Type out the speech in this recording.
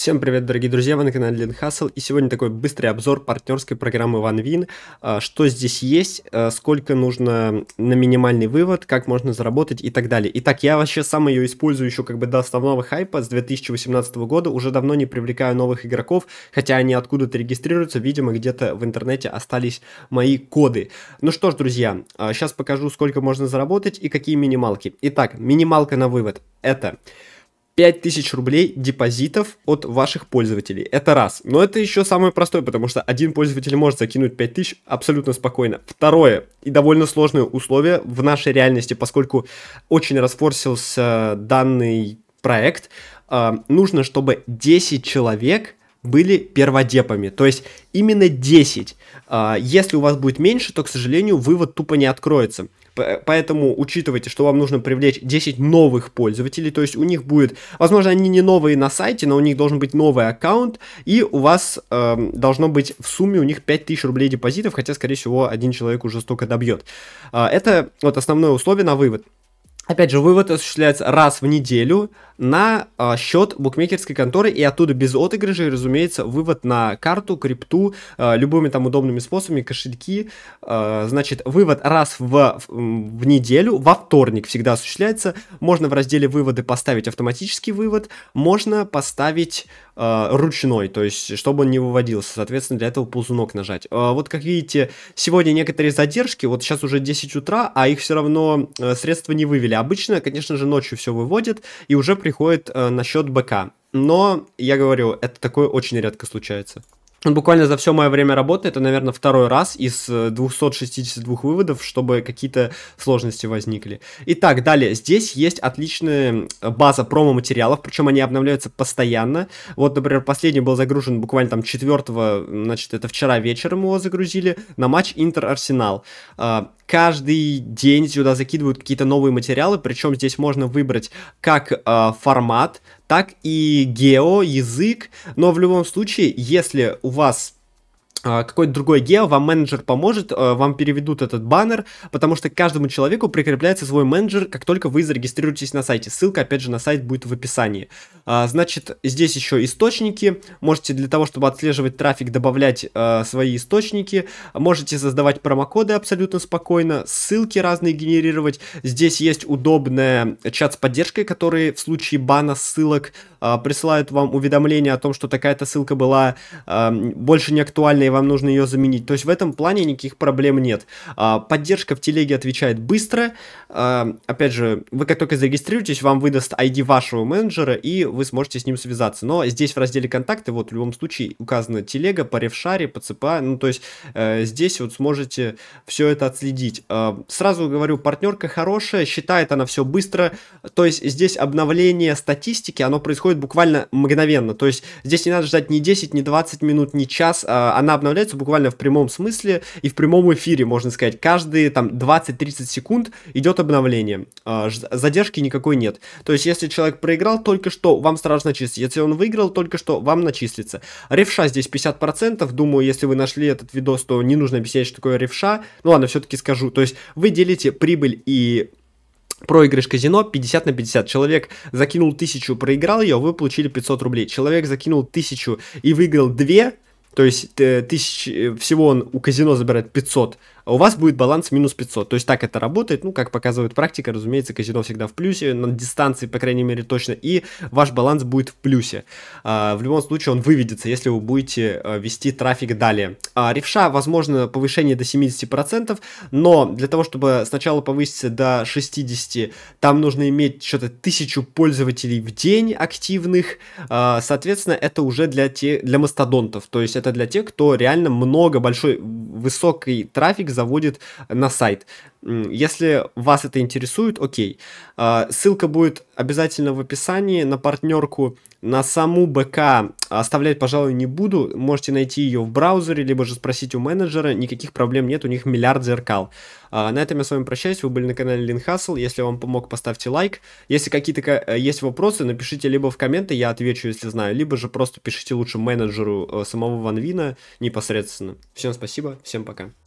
Всем привет, дорогие друзья, вы на канале Лин Хасл, и сегодня такой быстрый обзор партнерской программы OneWin, а, что здесь есть, а, сколько нужно на минимальный вывод, как можно заработать и так далее. Итак, я вообще сам ее использую еще как бы до основного хайпа с 2018 года, уже давно не привлекаю новых игроков, хотя они откуда-то регистрируются, видимо, где-то в интернете остались мои коды. Ну что ж, друзья, сейчас а, покажу, сколько можно заработать и какие минималки. Итак, минималка на вывод это... 5000 рублей депозитов от ваших пользователей. Это раз. Но это еще самое простое, потому что один пользователь может закинуть 5000 абсолютно спокойно. Второе, и довольно сложное условие в нашей реальности, поскольку очень расфорсился данный проект, а, нужно, чтобы 10 человек были перводепами, то есть именно 10. А, если у вас будет меньше, то, к сожалению, вывод тупо не откроется. Поэтому учитывайте, что вам нужно привлечь 10 новых пользователей, то есть у них будет, возможно, они не новые на сайте, но у них должен быть новый аккаунт, и у вас э, должно быть в сумме у них 5000 рублей депозитов, хотя, скорее всего, один человек уже столько добьет. Э, это вот основное условие на вывод. Опять же, вывод осуществляется раз в неделю, на а, счет букмекерской конторы и оттуда без отыгрышей, разумеется, вывод на карту, крипту, а, любыми там удобными способами, кошельки. А, значит, вывод раз в, в неделю, во вторник всегда осуществляется. Можно в разделе выводы поставить автоматический вывод, можно поставить а, ручной, то есть чтобы он не выводился. Соответственно, для этого ползунок нажать. А, вот как видите, сегодня некоторые задержки, вот сейчас уже 10 утра, а их все равно а, средства не вывели. Обычно, конечно же, ночью все выводят и уже при приходит э, на счет БК. Но, я говорю, это такое очень редко случается. Буквально за все мое время работы это, наверное, второй раз из 262 э, выводов, чтобы какие-то сложности возникли. Итак, далее. Здесь есть отличная э, база промо-материалов, причем они обновляются постоянно. Вот, например, последний был загружен буквально там 4, значит, это вчера вечером его загрузили, на матч Интер-Арсенал. Э, Каждый день сюда закидывают какие-то новые материалы, причем здесь можно выбрать как э, формат, так и гео, язык. Но в любом случае, если у вас а, какой-то другой гео, вам менеджер поможет, а, вам переведут этот баннер, потому что к каждому человеку прикрепляется свой менеджер, как только вы зарегистрируетесь на сайте. Ссылка, опять же, на сайт будет в описании. А, значит, здесь еще источники. Можете для того, чтобы отслеживать трафик, добавлять свои источники. Можете создавать промокоды абсолютно спокойно, ссылки разные генерировать. Здесь есть удобная чат с поддержкой, который в случае бана ссылок а, присылают вам уведомление о том, что такая-то ссылка была э, больше не актуальна и вам нужно ее заменить. То есть в этом плане никаких проблем нет. Э, поддержка в телеге отвечает быстро. Э, опять же, вы как только зарегистрируетесь, вам выдаст ID вашего менеджера и вы сможете с ним связаться. Но здесь в разделе контакты, вот в любом случае указана телега по ревшаре, по цепа. ну то есть э, здесь вот сможете все это отследить. Э, сразу говорю, партнерка хорошая, считает она все быстро, то есть здесь обновление статистики, оно происходит происходит буквально мгновенно. То есть здесь не надо ждать ни 10, ни 20 минут, ни час. А, она обновляется буквально в прямом смысле и в прямом эфире, можно сказать. Каждые там 20-30 секунд идет обновление. А, задержки никакой нет. То есть если человек проиграл только что, вам сразу начислится. Если он выиграл только что, вам начислится. Ревша здесь 50%. Думаю, если вы нашли этот видос, то не нужно объяснять, что такое ревша. Ну ладно, все-таки скажу. То есть вы делите прибыль и проигрыш казино 50 на 50. Человек закинул 1000, проиграл ее, вы получили 500 рублей. Человек закинул 1000 и выиграл 2, то есть э, тысяч, э, всего он у казино забирает 500, а у вас будет баланс минус 500. То есть так это работает, ну, как показывает практика, разумеется, казино всегда в плюсе, на дистанции, по крайней мере, точно, и ваш баланс будет в плюсе. А, в любом случае он выведется, если вы будете а, вести трафик далее. А, ревша, возможно, повышение до 70%, но для того, чтобы сначала повыситься до 60, там нужно иметь что-то тысячу пользователей в день активных, а, соответственно, это уже для, те, для мастодонтов, то есть это для тех, кто реально много, большой, высокий трафик заводит на сайт. Если вас это интересует, окей. А, ссылка будет обязательно в описании на партнерку. На саму БК оставлять, пожалуй, не буду. Можете найти ее в браузере, либо же спросить у менеджера. Никаких проблем нет, у них миллиард зеркал. А, на этом я с вами прощаюсь. Вы были на канале Линхасл. Если вам помог, поставьте лайк. Если какие-то э, есть вопросы, напишите либо в комменты, я отвечу, если знаю, либо же просто пишите лучше менеджеру э, самого Ванвина непосредственно. Всем спасибо, всем пока.